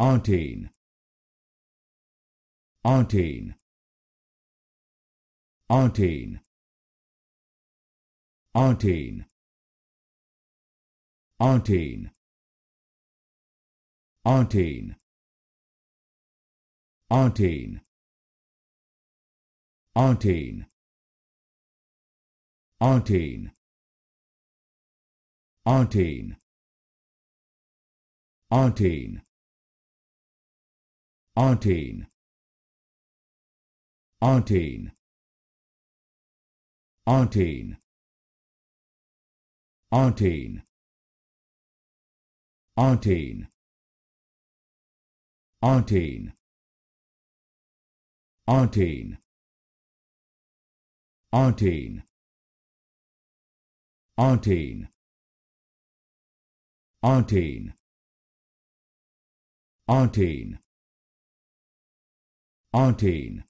auntie auntie auntie auntie auntie auntie auntie auntie auntie auntie auntie Artane Artane Artane Artane Artane Artane Artane Artane Artane Artane Artane Auntie.